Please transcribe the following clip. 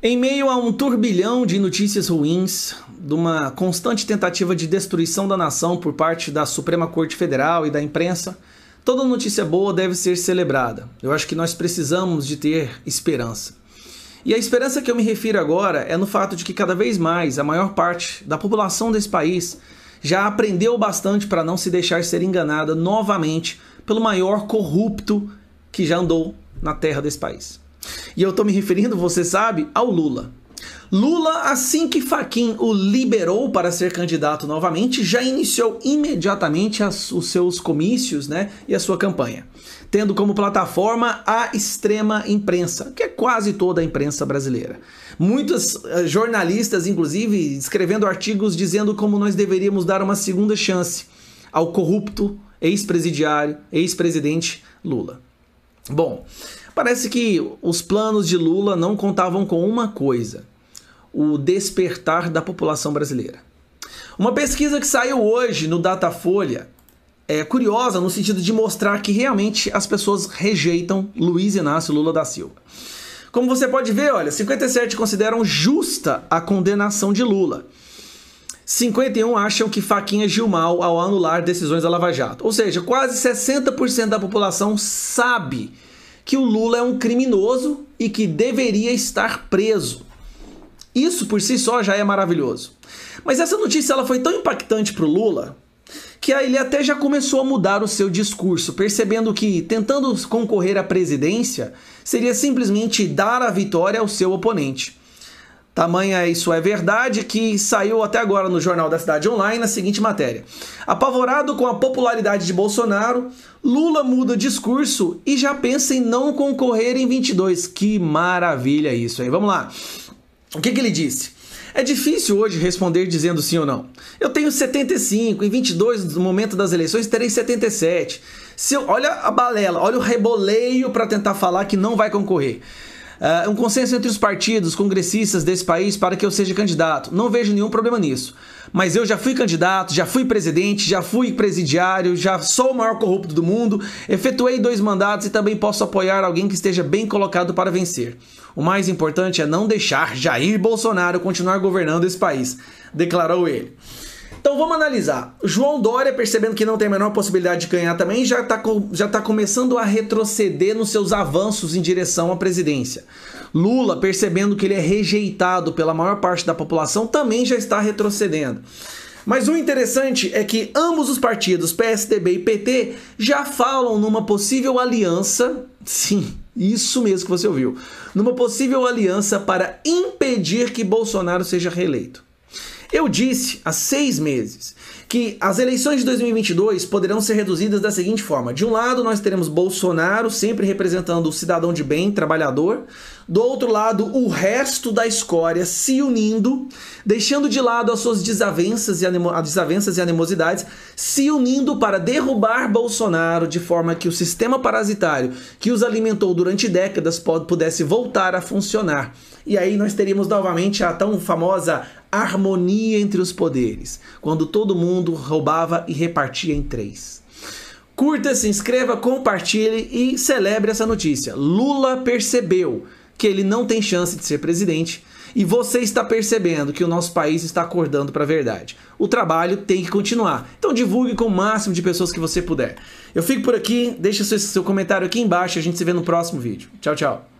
Em meio a um turbilhão de notícias ruins, de uma constante tentativa de destruição da nação por parte da Suprema Corte Federal e da imprensa, toda notícia boa deve ser celebrada. Eu acho que nós precisamos de ter esperança. E a esperança que eu me refiro agora é no fato de que cada vez mais a maior parte da população desse país já aprendeu bastante para não se deixar ser enganada novamente pelo maior corrupto que já andou na terra desse país. E eu estou me referindo, você sabe, ao Lula. Lula, assim que Faquin o liberou para ser candidato novamente, já iniciou imediatamente as, os seus comícios né, e a sua campanha, tendo como plataforma a extrema imprensa, que é quase toda a imprensa brasileira. Muitos uh, jornalistas, inclusive, escrevendo artigos dizendo como nós deveríamos dar uma segunda chance ao corrupto ex-presidiário, ex-presidente Lula. Bom, parece que os planos de Lula não contavam com uma coisa: o despertar da população brasileira. Uma pesquisa que saiu hoje no Datafolha é curiosa no sentido de mostrar que realmente as pessoas rejeitam Luiz Inácio Lula da Silva. Como você pode ver, olha, 57 consideram justa a condenação de Lula. 51 acham que Faquinha agiu mal ao anular decisões da Lava Jato. Ou seja, quase 60% da população sabe que o Lula é um criminoso e que deveria estar preso. Isso por si só já é maravilhoso. Mas essa notícia ela foi tão impactante para o Lula que aí ele até já começou a mudar o seu discurso, percebendo que tentando concorrer à presidência seria simplesmente dar a vitória ao seu oponente. Tamanha é isso é verdade que saiu até agora no Jornal da Cidade Online a seguinte matéria. Apavorado com a popularidade de Bolsonaro, Lula muda discurso e já pensa em não concorrer em 22. Que maravilha isso aí. Vamos lá. O que, que ele disse? É difícil hoje responder dizendo sim ou não. Eu tenho 75, em 22, no momento das eleições, terei 77. Se eu, olha a balela, olha o reboleio para tentar falar que não vai concorrer uh, um consenso entre os partidos congressistas desse país para que eu seja candidato. Não vejo nenhum problema nisso. Mas eu já fui candidato, já fui presidente, já fui presidiário, já sou o maior corrupto do mundo, efetuei dois mandatos e também posso apoiar alguém que esteja bem colocado para vencer. O mais importante é não deixar Jair Bolsonaro continuar governando esse país, declarou ele. Então vamos analisar. João Dória, percebendo que não tem a menor possibilidade de ganhar também, já está já tá começando a retroceder nos seus avanços em direção à presidência. Lula, percebendo que ele é rejeitado pela maior parte da população, também já está retrocedendo. Mas o interessante é que ambos os partidos, PSDB e PT, já falam numa possível aliança. Sim, isso mesmo que você ouviu. Numa possível aliança para impedir que Bolsonaro seja reeleito. Eu disse há seis meses que as eleições de 2022 poderão ser reduzidas da seguinte forma: de um lado, nós teremos Bolsonaro sempre representando o cidadão de bem, trabalhador, do outro lado, o resto da escória se unindo, deixando de lado as suas desavenças e, animo desavenças e animosidades, se unindo para derrubar Bolsonaro de forma que o sistema parasitário que os alimentou durante décadas pudesse voltar a funcionar. E aí nós teríamos novamente a tão famosa harmonia entre os poderes, quando todo mundo roubava e repartia em três. Curta, se inscreva, compartilhe e celebre essa notícia. Lula percebeu que ele não tem chance de ser presidente e você está percebendo que o nosso país está acordando para a verdade. O trabalho tem que continuar. Então divulgue com o máximo de pessoas que você puder. Eu fico por aqui, deixa seu, comentário aqui embaixo e a gente se vê no próximo vídeo. Tchau, tchau.